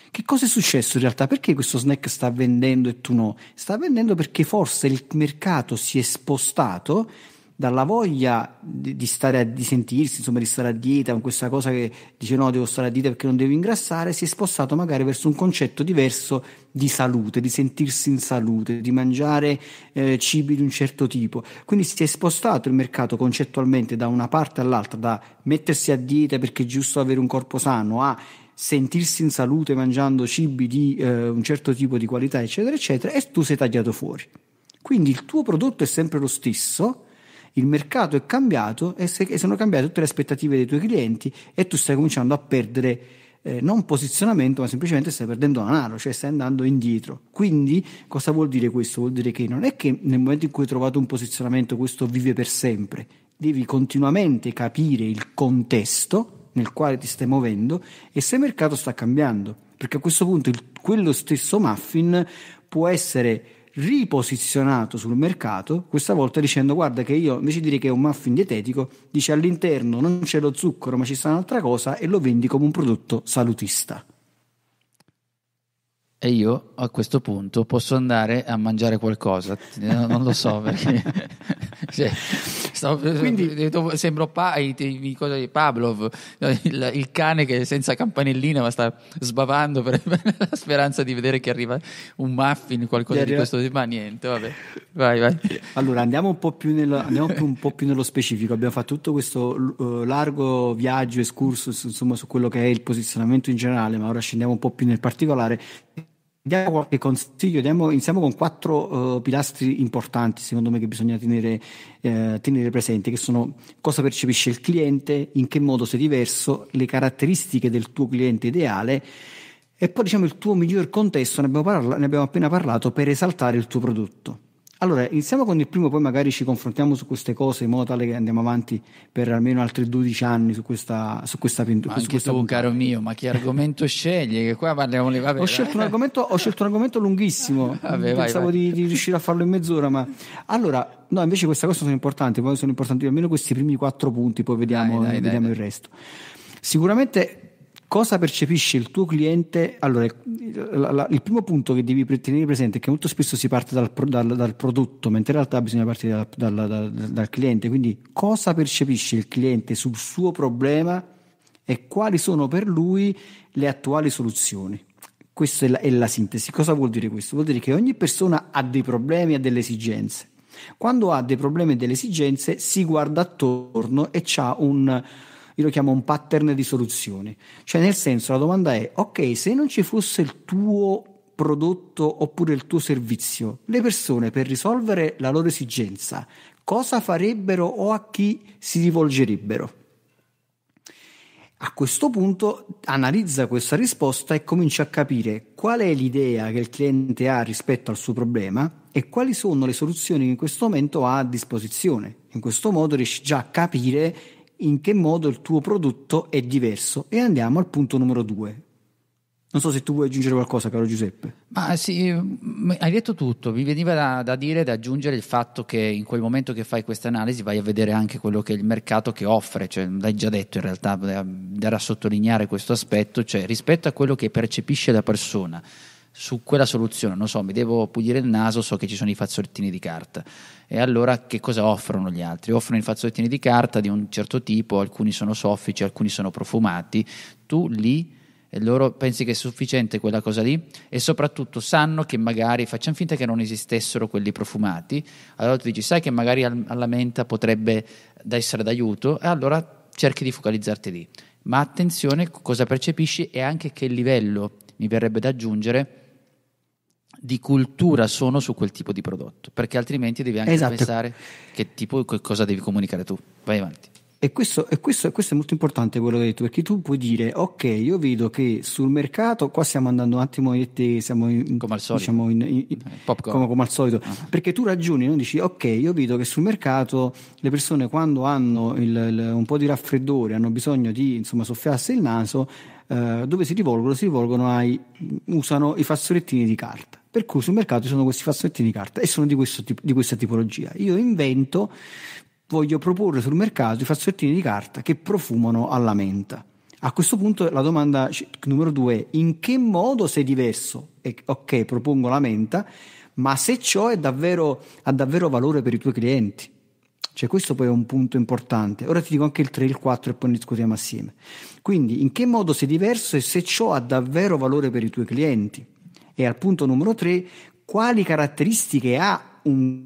Che cosa è successo in realtà? Perché questo snack sta vendendo e tu no? Sta vendendo perché forse il mercato si è spostato dalla voglia di, di, stare a, di sentirsi, insomma, di stare a dieta, con questa cosa che dice no, devo stare a dieta perché non devo ingrassare, si è spostato magari verso un concetto diverso di salute, di sentirsi in salute, di mangiare eh, cibi di un certo tipo. Quindi si è spostato il mercato concettualmente da una parte all'altra, da mettersi a dieta perché è giusto avere un corpo sano a sentirsi in salute mangiando cibi di eh, un certo tipo di qualità, eccetera, eccetera, e tu sei tagliato fuori. Quindi il tuo prodotto è sempre lo stesso, il mercato è cambiato e, se, e sono cambiate tutte le aspettative dei tuoi clienti e tu stai cominciando a perdere eh, non posizionamento, ma semplicemente stai perdendo denaro, cioè stai andando indietro. Quindi cosa vuol dire questo? Vuol dire che non è che nel momento in cui hai trovato un posizionamento questo vive per sempre, devi continuamente capire il contesto nel quale ti stai muovendo e se il mercato sta cambiando, perché a questo punto il, quello stesso muffin può essere riposizionato sul mercato, questa volta dicendo guarda che io invece di dire che è un muffin dietetico, dice all'interno non c'è lo zucchero ma ci sta un'altra cosa e lo vendi come un prodotto salutista. E io a questo punto posso andare a mangiare qualcosa, non lo so perché... *laughs* *laughs* cioè Stavo, Quindi, eh, sembro pa- Pavlov, il, il, cane che senza campanellina ma sta sbavando per, *laughs* per, la speranza di vedere che arriva un muffin, qualcosa di questo tipo, ma niente, vabbè, vai, vai. Allora andiamo un po' più, nel, un po più nello specifico, abbiamo fatto tutto questo uh, largo viaggio, escursus, insomma su quello che è il posizionamento in generale, ma ora scendiamo un po' più nel particolare diamo qualche consiglio, diamo, iniziamo con quattro uh, pilastri importanti secondo me che bisogna tenere, eh, tenere presenti, che sono cosa percepisce il cliente, in che modo sei diverso, le caratteristiche del tuo cliente ideale e poi diciamo il tuo miglior contesto, ne abbiamo, parla- ne abbiamo appena parlato, per esaltare il tuo prodotto. Allora, iniziamo con il primo, poi magari ci confrontiamo su queste cose in modo tale che andiamo avanti per almeno altri 12 anni su questa, su questa pintura. Anche questa tu, caro mio, ma che argomento *laughs* scegli? Che qua parliamo di... Vabbè, ho, scelto ho, scelto un argomento, lunghissimo, *laughs* vabbè, pensavo vai, vai. Di, riuscire a farlo in mezz'ora, ma... Allora, no, invece queste cose sono importanti, poi sono importanti almeno questi primi quattro punti, poi vediamo, dai, dai, vediamo dai, il resto. Sicuramente cosa percepisce il tuo cliente? Allora, la, la, il primo punto che devi tenere presente è che molto spesso si parte dal, dal, dal prodotto, mentre in realtà bisogna partire dal, dal, cliente. Quindi, cosa percepisce il cliente sul suo problema e quali sono per lui le attuali soluzioni? Questa è la, è la sintesi. Cosa vuol dire questo? Vuol dire che ogni persona ha dei problemi, ha delle esigenze. Quando ha dei problemi e delle esigenze, si guarda attorno e ha un io lo chiamo un pattern di soluzione. Cioè nel senso la domanda è, ok, se non ci fosse il tuo prodotto oppure il tuo servizio, le persone per risolvere la loro esigenza, cosa farebbero o a chi si rivolgerebbero? A questo punto analizza questa risposta e comincia a capire qual è l'idea che il cliente ha rispetto al suo problema e quali sono le soluzioni che in questo momento ha a disposizione. In questo modo riesci già a capire in che modo il tuo prodotto è diverso. E andiamo al punto numero due. Non so se tu vuoi aggiungere qualcosa, caro Giuseppe. Ma sì, hai detto tutto. Mi veniva da, da dire, da aggiungere il fatto che in quel momento che fai questa analisi vai a vedere anche quello che è il mercato che offre. Cioè, l'hai già detto in realtà, a sottolineare questo aspetto, cioè rispetto a quello che percepisce la persona su quella soluzione, non so, mi devo pulire il naso, so che ci sono i fazzolettini di carta. E allora che cosa offrono gli altri? Offrono i fazzolettini di carta di un certo tipo, alcuni sono soffici, alcuni sono profumati, tu lì e loro pensi che è sufficiente quella cosa lì e soprattutto sanno che magari facciamo finta che non esistessero quelli profumati, allora tu dici sai che magari alla menta potrebbe essere d'aiuto e allora cerchi di focalizzarti lì. Ma attenzione cosa percepisci e anche che livello, mi verrebbe da aggiungere, di cultura sono su quel tipo di prodotto, perché altrimenti devi anche esatto. pensare che tipo che cosa devi comunicare tu. Vai avanti. E questo, e, questo, e questo, è molto importante quello che hai detto, perché tu puoi dire, ok, io vedo che sul mercato, qua stiamo andando un attimo e te, siamo in, come al solito, diciamo in, in, eh, come, come, al solito ah. perché tu ragioni, non dici, ok, io vedo che sul mercato le persone quando hanno il, il, un po' di raffreddore, hanno bisogno di insomma, soffiarsi il naso, eh, dove si rivolgono? Si rivolgono ai, usano i fazzolettini di carta. Per cui sul mercato ci sono questi fazzoletti di carta e sono di, questo, di questa tipologia. Io invento, voglio proporre sul mercato i fazzolettini di carta che profumano alla menta. A questo punto la domanda numero due è in che modo sei diverso? E, ok, propongo la menta, ma se ciò davvero, ha davvero valore per i tuoi clienti. Cioè questo poi è un punto importante. Ora ti dico anche il 3 il 4 e poi ne discutiamo assieme. Quindi in che modo sei diverso e se ciò ha davvero valore per i tuoi clienti. E al punto numero tre, quali caratteristiche ha un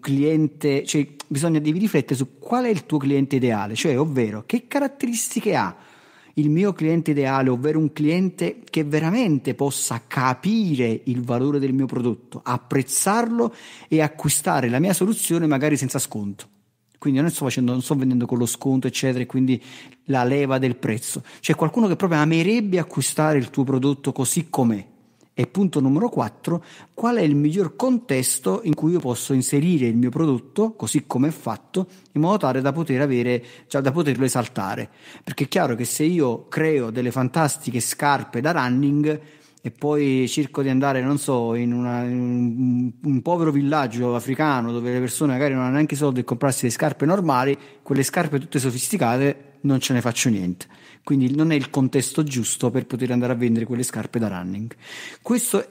cliente, cioè bisogna devi riflettere su qual è il tuo cliente ideale, cioè ovvero che caratteristiche ha il mio cliente ideale, ovvero un cliente che veramente possa capire il valore del mio prodotto, apprezzarlo e acquistare la mia soluzione magari senza sconto. Quindi non sto, facendo, non sto vendendo con lo sconto, eccetera, e quindi la leva del prezzo. C'è qualcuno che proprio amerebbe acquistare il tuo prodotto così com'è, e punto numero 4, qual è il miglior contesto in cui io posso inserire il mio prodotto, così come è fatto, in modo tale da, poter avere, cioè da poterlo esaltare. Perché è chiaro che se io creo delle fantastiche scarpe da running e poi cerco di andare, non so, in, una, in un, un, povero villaggio africano dove le persone magari non hanno neanche soldi per comprarsi le scarpe normali, quelle scarpe tutte sofisticate non ce ne faccio niente quindi non è il contesto giusto per poter andare a vendere quelle scarpe da running. Questi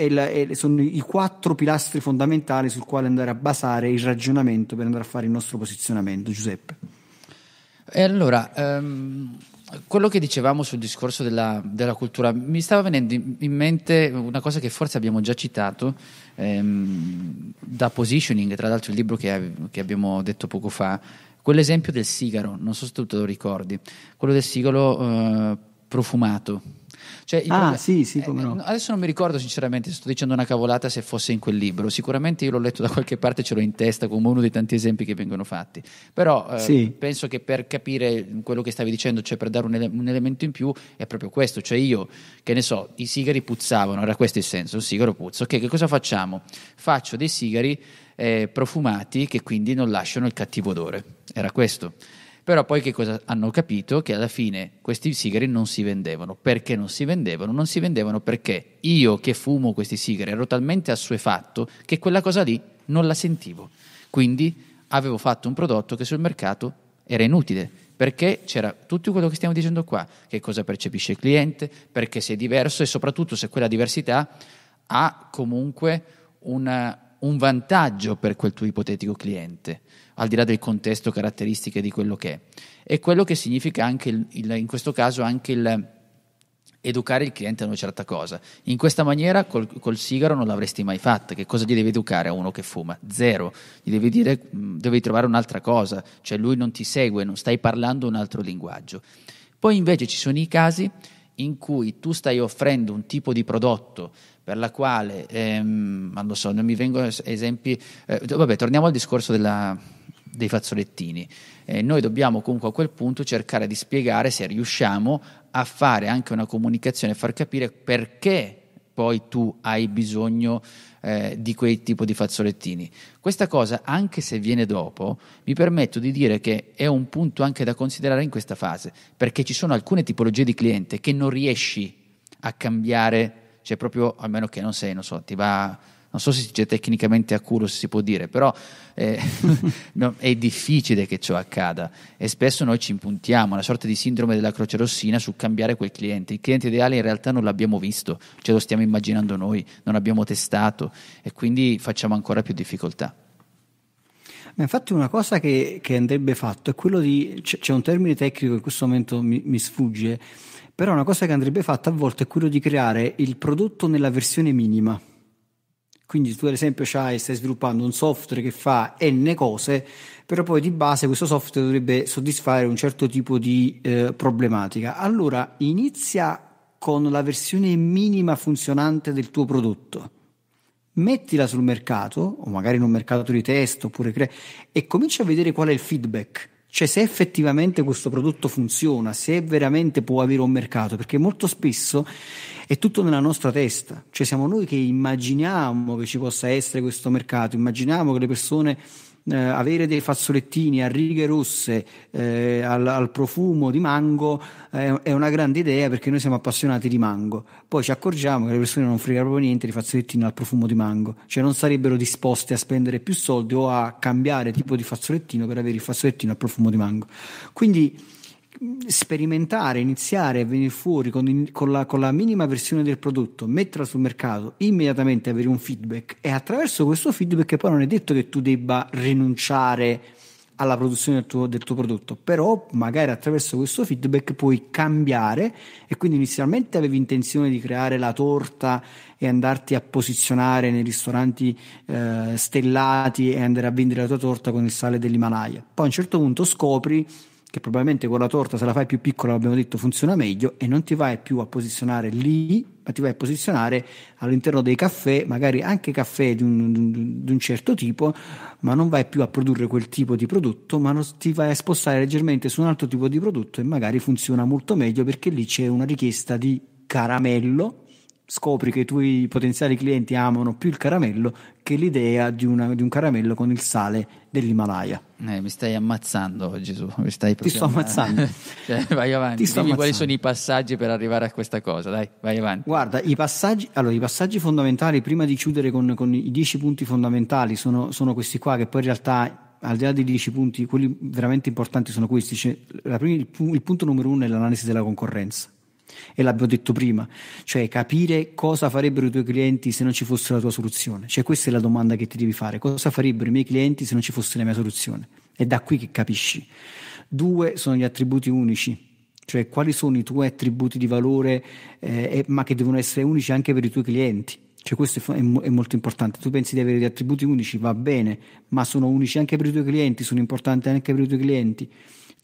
sono i quattro pilastri fondamentali sul quale andare a basare il ragionamento per andare a fare il nostro posizionamento, Giuseppe. E allora, um, quello che dicevamo sul discorso della, della, cultura, mi stava venendo in mente una cosa che forse abbiamo già citato um, da Positioning, tra l'altro il libro che, che abbiamo detto poco fa, Quell'esempio del sigaro, non so se tu te lo ricordi, quello del sigaro eh, profumato cioè, ah, problema, sì, sì, come eh, eh, no. Adesso non mi ricordo sinceramente sto dicendo una cavolata se fosse in quel libro, sicuramente io l'ho letto da qualche parte, ce l'ho in testa come uno dei tanti esempi che vengono fatti, però eh, sì. penso che per capire quello che stavi dicendo, cioè per dare un, ele- un, elemento in più, è proprio questo, cioè io, che ne so, i sigari puzzavano, era questo il senso, un sigaro puzza, ok, che cosa facciamo? Faccio dei sigari eh, profumati che quindi non lasciano il cattivo odore, era questo. Però poi che cosa hanno capito? Che alla fine questi sigari non si vendevano. Perché non si vendevano? Non si vendevano perché io che fumo questi sigari ero talmente assuefatto che quella cosa lì non la sentivo. Quindi avevo fatto un prodotto che sul mercato era inutile, perché c'era tutto quello che stiamo dicendo qua, che cosa percepisce il cliente, perché se è diverso e soprattutto se quella diversità ha comunque una, un vantaggio per quel tuo ipotetico cliente, al di là del contesto, caratteristiche di quello che è. E quello che significa anche, il, il, in questo caso, anche il educare il cliente a una certa cosa. In questa maniera col, col, sigaro non l'avresti mai fatta. Che cosa gli devi educare a uno che fuma? Zero. Gli devi dire, mm, devi trovare un'altra cosa, cioè lui non ti segue, non stai parlando un altro linguaggio. Poi invece ci sono i casi in cui tu stai offrendo un tipo di prodotto per la quale, ehm, non lo so, non mi vengono esempi, eh, vabbè, torniamo al discorso della, dei fazzolettini. Eh, noi dobbiamo comunque a quel punto cercare di spiegare se riusciamo a fare anche una comunicazione, far capire perché poi tu hai bisogno eh, di quel tipo di fazzolettini. Questa cosa, anche se viene dopo, mi permetto di dire che è un punto anche da considerare in questa fase, perché ci sono alcune tipologie di cliente che non riesci a cambiare cioè proprio a meno che non sei, non so, ti va non so se si tecnicamente a culo, se si può dire, però eh, *laughs* è difficile che ciò accada e spesso noi ci impuntiamo, una sorta di sindrome della croce rossina su cambiare quel cliente. Il cliente ideale in realtà non l'abbiamo visto, ce cioè lo stiamo immaginando noi, non abbiamo testato e quindi facciamo ancora più difficoltà. Ma infatti una cosa che, che andrebbe fatto è quello di, c'è, c'è un termine tecnico che in questo momento mi, mi sfugge, però una cosa che andrebbe fatta a volte è quello di creare il prodotto nella versione minima. Quindi tu ad esempio stai sviluppando un software che fa n cose, però poi di base questo software dovrebbe soddisfare un certo tipo di eh, problematica. Allora inizia con la versione minima funzionante del tuo prodotto. Mettila sul mercato, o magari in un mercato di test, oppure crea, e comincia a vedere qual è il feedback. Cioè se effettivamente questo prodotto funziona, se veramente può avere un mercato, perché molto spesso è tutto nella nostra testa, cioè siamo noi che immaginiamo che ci possa essere questo mercato, immaginiamo che le persone eh, avere dei fazzolettini a righe rosse eh, al, al, profumo di mango eh, è una grande idea perché noi siamo appassionati di mango. Poi ci accorgiamo che le persone non fregano proprio niente di fazzolettini al profumo di mango, cioè non sarebbero disposte a spendere più soldi o a cambiare tipo di fazzolettino per avere il fazzolettino al profumo di mango. Quindi sperimentare, iniziare a venire fuori con, con, la, con, la, minima versione del prodotto, metterla sul mercato, immediatamente avere un feedback e attraverso questo feedback poi non è detto che tu debba rinunciare alla produzione del tuo, del tuo, prodotto, però magari attraverso questo feedback puoi cambiare e quindi inizialmente avevi intenzione di creare la torta e andarti a posizionare nei ristoranti eh, stellati e andare a vendere la tua torta con il sale dell'Himalaya. Poi a un certo punto scopri che probabilmente con la torta se la fai più piccola, abbiamo detto, funziona meglio e non ti vai più a posizionare lì, ma ti vai a posizionare all'interno dei caffè, magari anche caffè di un, di un certo tipo, ma non vai più a produrre quel tipo di prodotto, ma non, ti vai a spostare leggermente su un altro tipo di prodotto e magari funziona molto meglio perché lì c'è una richiesta di caramello scopri che i tuoi potenziali clienti amano più il caramello che l'idea di, una, di un caramello con il sale dell'Himalaya. Eh, mi stai ammazzando oggi, Gesù, mi stai Ti sto ammazzando. *laughs* cioè, vai avanti, dimmi ammazzando. quali sono i passaggi per arrivare a questa cosa, dai, vai avanti. Guarda, i passaggi, allora, i passaggi fondamentali, prima di chiudere con, con i dieci punti fondamentali, sono, sono questi qua che poi in realtà al di là dei dieci punti, quelli veramente importanti sono questi. Cioè, prima, il, il, punto numero uno è l'analisi della concorrenza e l'abbiamo detto prima, cioè capire cosa farebbero i tuoi clienti se non ci fosse la tua soluzione. Cioè questa è la domanda che ti devi fare, cosa farebbero i miei clienti se non ci fosse la mia soluzione? È da qui che capisci. Due sono gli attributi unici, cioè quali sono i tuoi attributi di valore, eh, ma che devono essere unici anche per i tuoi clienti. Cioè questo è, è, molto importante. Tu pensi di avere gli attributi unici, va bene, ma sono unici anche per i tuoi clienti, sono importanti anche per i tuoi clienti.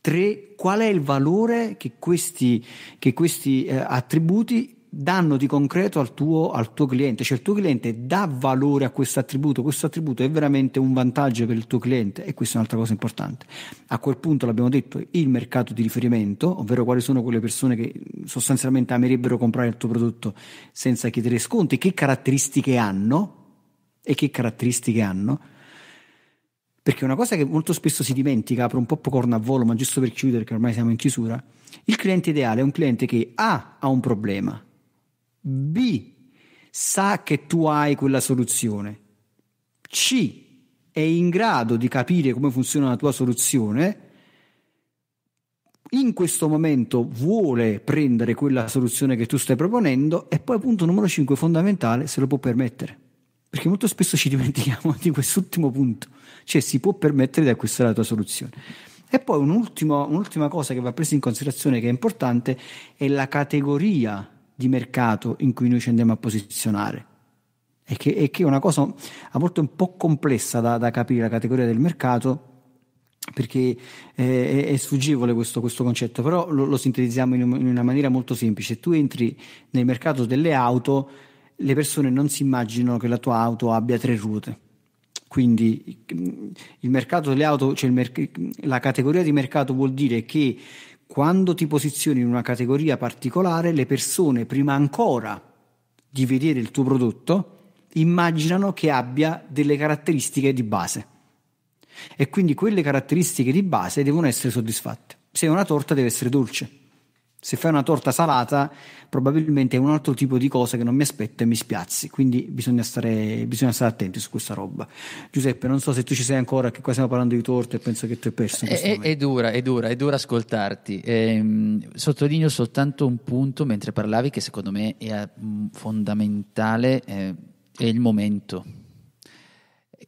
Tre, qual è il valore che questi, che questi eh, attributi danno di concreto al tuo, al tuo, cliente, cioè il tuo cliente dà valore a questo attributo, questo attributo è veramente un vantaggio per il tuo cliente e questa è un'altra cosa importante. A quel punto l'abbiamo detto, il mercato di riferimento, ovvero quali sono quelle persone che sostanzialmente amerebbero comprare il tuo prodotto senza chiedere sconti, che caratteristiche hanno e che caratteristiche hanno perché una cosa che molto spesso si dimentica, apro un po' corna a volo, ma giusto per chiudere, che ormai siamo in chiusura, il cliente ideale è un cliente che A ha un problema, B sa che tu hai quella soluzione, C è in grado di capire come funziona la tua soluzione, in questo momento vuole prendere quella soluzione che tu stai proponendo e poi punto numero 5 fondamentale se lo può permettere perché molto spesso ci dimentichiamo *laughs* di quest'ultimo punto cioè si può permettere di acquistare la tua soluzione. E poi un'ultima, un'ultima cosa che va presa in considerazione, che è importante, è la categoria di mercato in cui noi ci andiamo a posizionare. E che, e che è una cosa a volte un po' complessa da, da capire, la categoria del mercato, perché eh, è, sfuggevole questo, questo concetto, però lo, lo sintetizziamo in, in, una maniera molto semplice. Se tu entri nel mercato delle auto, le persone non si immaginano che la tua auto abbia tre ruote quindi il mercato delle auto, cioè mer- la categoria di mercato vuol dire che quando ti posizioni in una categoria particolare, le persone prima ancora di vedere il tuo prodotto immaginano che abbia delle caratteristiche di base. E quindi quelle caratteristiche di base devono essere soddisfatte. Se è una torta deve essere dolce. Se fai una torta salata, probabilmente è un altro tipo di cosa che non mi aspetto e mi spiazzi. Quindi bisogna stare, bisogna stare attenti su questa roba. Giuseppe, non so se tu ci sei ancora, che qua stiamo parlando di torte e penso che tu hai perso. È, è, dura, è dura, è dura ascoltarti. Ehm, sottolineo soltanto un punto mentre parlavi che secondo me è mm, fondamentale, eh, è il momento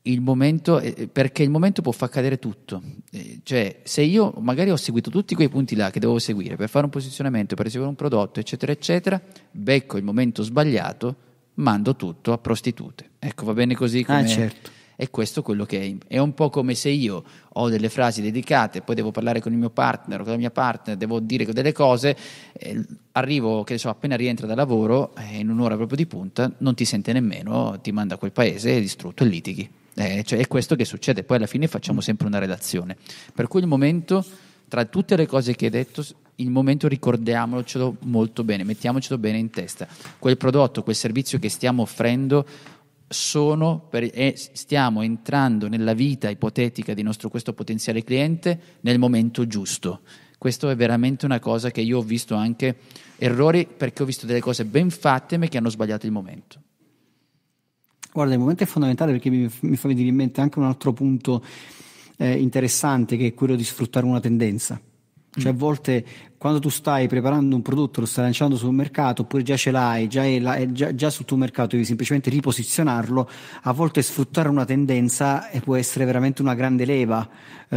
il momento, eh, eh, perché il momento può far cadere tutto. Eh, cioè, se io magari ho seguito tutti quei punti là che dovevo seguire per fare un posizionamento, per eseguire un prodotto, eccetera, eccetera, becco il momento sbagliato, mando tutto a prostitute. Ecco, va bene così ah, come... Ah, certo. E questo quello che è. È un po' come se io ho delle frasi dedicate, poi devo parlare con il mio partner o con la mia partner, devo dire delle cose, eh, arrivo, che ne so, appena rientra da lavoro, eh, in un'ora proprio di punta, non ti sente nemmeno, ti manda a quel paese, è distrutto e litighi. Eh, cioè è questo che succede, poi alla fine facciamo mm. sempre una relazione. Per cui il momento, tra tutte le cose che hai detto, il momento ricordiamocelo molto bene, mettiamocelo bene in testa. Quel prodotto, quel servizio che stiamo offrendo sono per, eh, stiamo entrando nella vita ipotetica di nostro questo potenziale cliente nel momento giusto. Questo è veramente una cosa che io ho visto anche errori perché ho visto delle cose ben fatte ma che hanno sbagliato il momento. Guarda, il momento è fondamentale perché mi, mi fa venire in mente anche un altro punto eh, interessante che è quello di sfruttare una tendenza. Cioè, a mm. volte quando tu stai preparando un prodotto, lo stai lanciando sul mercato, oppure già ce l'hai, già, è la, è già, già sul tuo mercato, devi semplicemente riposizionarlo. A volte sfruttare una tendenza eh, può essere veramente una grande leva. Uh,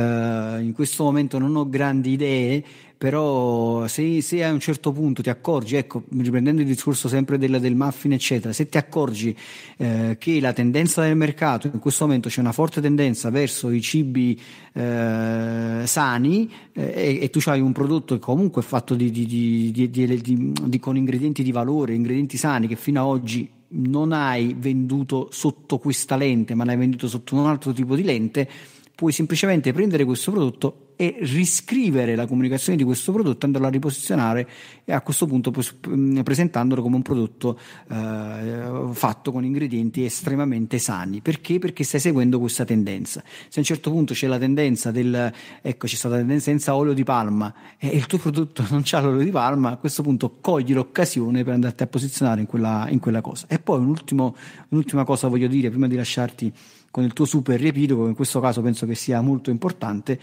in questo momento non ho grandi idee, però se, se, a un certo punto ti accorgi, ecco, riprendendo il discorso sempre del, del muffin, eccetera, se ti accorgi eh, che la tendenza del mercato, in questo momento c'è una forte tendenza verso i cibi eh, sani eh, e, e, tu hai un prodotto che comunque è fatto di, di, di, con ingredienti di valore, ingredienti sani che fino ad oggi non hai venduto sotto questa lente, ma l'hai venduto sotto un altro tipo di lente, puoi semplicemente prendere questo prodotto e riscrivere la comunicazione di questo prodotto andarlo a riposizionare e a questo punto mm, presentandolo come un prodotto eh, fatto con ingredienti estremamente sani perché? perché stai seguendo questa tendenza se a un certo punto c'è la tendenza del ecco c'è stata la tendenza senza olio di palma e il tuo prodotto *laughs* non c'ha l'olio di palma a questo punto cogli l'occasione per andarti a posizionare in quella, in quella cosa e poi un ultimo, un'ultima cosa voglio dire prima di lasciarti con il tuo super riepilogo in questo caso penso che sia molto importante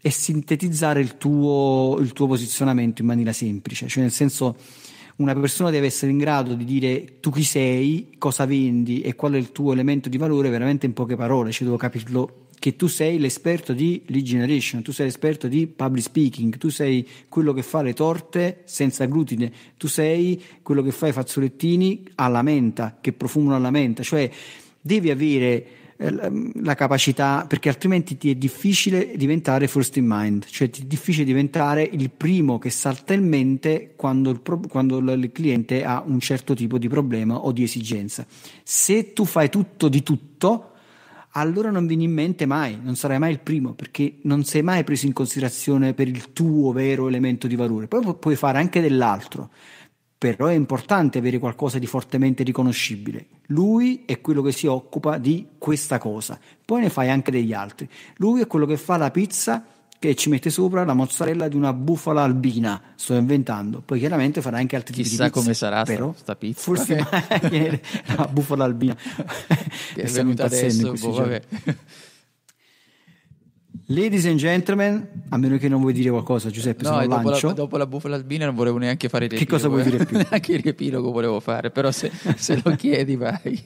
e sintetizzare il tuo, il tuo posizionamento in maniera semplice, cioè nel senso una persona deve essere in grado di dire tu chi sei, cosa vendi e qual è il tuo elemento di valore veramente in poche parole, ci cioè, devo capirlo che tu sei l'esperto di lead generation, tu sei l'esperto di public speaking, tu sei quello che fa le torte senza glutine, tu sei quello che fa i fazzolettini alla menta, che profumano alla menta, cioè devi avere eh, mm, la capacità, perché altrimenti ti è difficile diventare first in mind, cioè ti è difficile diventare il primo che salta in mente quando il, pro, quando il cliente ha un certo tipo di problema o di esigenza. Se tu fai tutto di tutto, allora non vieni in mente mai, non sarai mai il primo perché non sei mai preso in considerazione per il tuo vero elemento di valore. Poi puoi fare anche dell'altro, però è importante avere qualcosa di fortemente riconoscibile. Lui è quello che si occupa di questa cosa, poi ne fai anche degli altri. Lui è quello che fa la pizza che ci mette sopra la mozzarella di una bufala albina. Sto inventando, poi chiaramente farà anche altri Chissà tipi di pizza. Chissà come sarà però, sta, sta pizza. Forse *laughs* *laughs* la bufala albina. che è venuta adesso, boh, cioè. vabbè. Ladies and gentlemen, a meno che non vuoi dire qualcosa, Giuseppe, no, se non dopo lancio. La, dopo la bufala albina non volevo neanche fare riepilogo. Che cosa vuoi dire più? Eh. *laughs* Neanche il riepilogo volevo fare, però se, se lo *laughs* chiedi vai.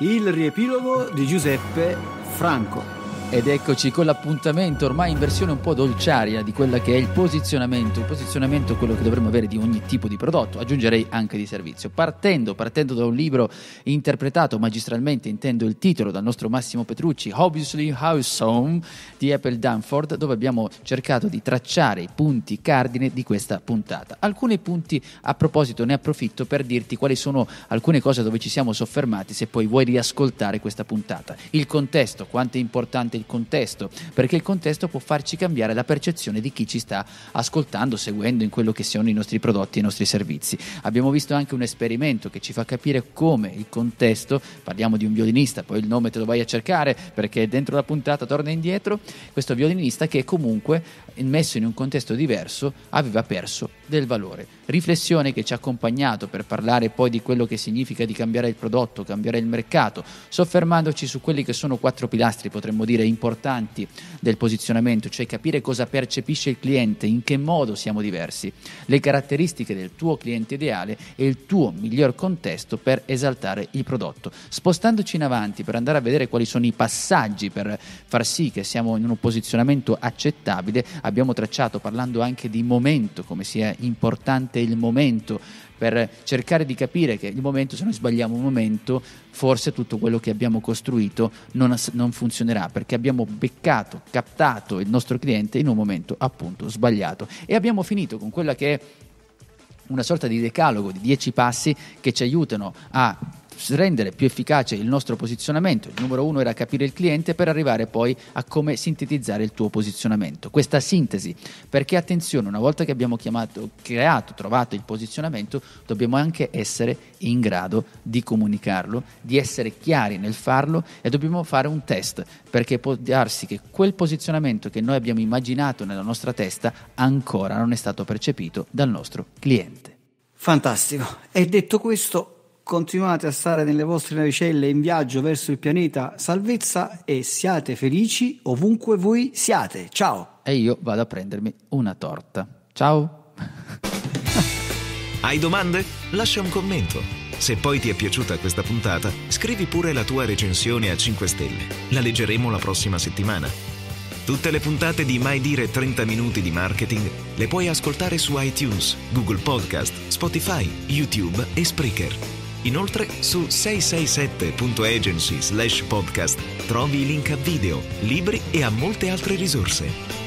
il riepilogo di Giuseppe Franco. Ed eccoci con l'appuntamento ormai in versione un po' dolciaria di quella che è il posizionamento. Il posizionamento è quello che dovremmo avere di ogni tipo di prodotto, aggiungerei anche di servizio. Partendo, partendo da un libro interpretato magistralmente, intendo il titolo, dal nostro Massimo Petrucci, Obviously House Home di Apple Dunford, dove abbiamo cercato di tracciare i punti cardine di questa puntata. Alcuni punti a proposito ne approfitto per dirti quali sono alcune cose dove ci siamo soffermati se poi vuoi riascoltare questa puntata. Il contesto, quanto è importante importante il contesto, perché il contesto può farci cambiare la percezione di chi ci sta ascoltando, seguendo in quello che sono i nostri prodotti e i nostri servizi. Abbiamo visto anche un esperimento che ci fa capire come il contesto, parliamo di un violinista, poi il nome te lo vai a cercare perché dentro la puntata torna indietro, questo violinista che comunque messo in un contesto diverso aveva perso del valore. Riflessione che ci ha accompagnato per parlare poi di quello che significa di cambiare il prodotto, cambiare il mercato, soffermandoci su quelli che sono quattro pilastri, potremmo dire importanti del posizionamento, cioè capire cosa percepisce il cliente, in che modo siamo diversi, le caratteristiche del tuo cliente ideale e il tuo miglior contesto per esaltare il prodotto. Spostandoci in avanti per andare a vedere quali sono i passaggi per far sì che siamo in un posizionamento accettabile, abbiamo tracciato parlando anche di momento, come sia importante il momento per cercare di capire che il momento, se noi sbagliamo un momento, forse tutto quello che abbiamo costruito non, non funzionerà perché abbiamo beccato, captato il nostro cliente in un momento appunto sbagliato. E abbiamo finito con quella che è una sorta di decalogo di 10 passi che ci aiutano a rendere più efficace il nostro posizionamento. Il numero uno era capire il cliente per arrivare poi a come sintetizzare il tuo posizionamento. Questa sintesi, perché attenzione, una volta che abbiamo chiamato, creato, trovato il posizionamento, dobbiamo anche essere in grado di comunicarlo, di essere chiari nel farlo e dobbiamo fare un test perché può darsi che quel posizionamento che noi abbiamo immaginato nella nostra testa ancora non è stato percepito dal nostro cliente. Fantastico. E detto questo, continuate a stare nelle vostre navicelle in viaggio verso il pianeta salvezza e siate felici ovunque voi siate. Ciao! E io vado a prendermi una torta. Ciao! *laughs* Hai domande? Lascia un commento. Se poi ti è piaciuta questa puntata, scrivi pure la tua recensione a 5 stelle. La leggeremo la prossima settimana. Tutte le puntate di Mai Dire 30 Minuti di Marketing le puoi ascoltare su iTunes, Google Podcast, Spotify, YouTube e Spreaker. Inoltre su 667.agency slash podcast trovi i link a video, libri e a molte altre risorse.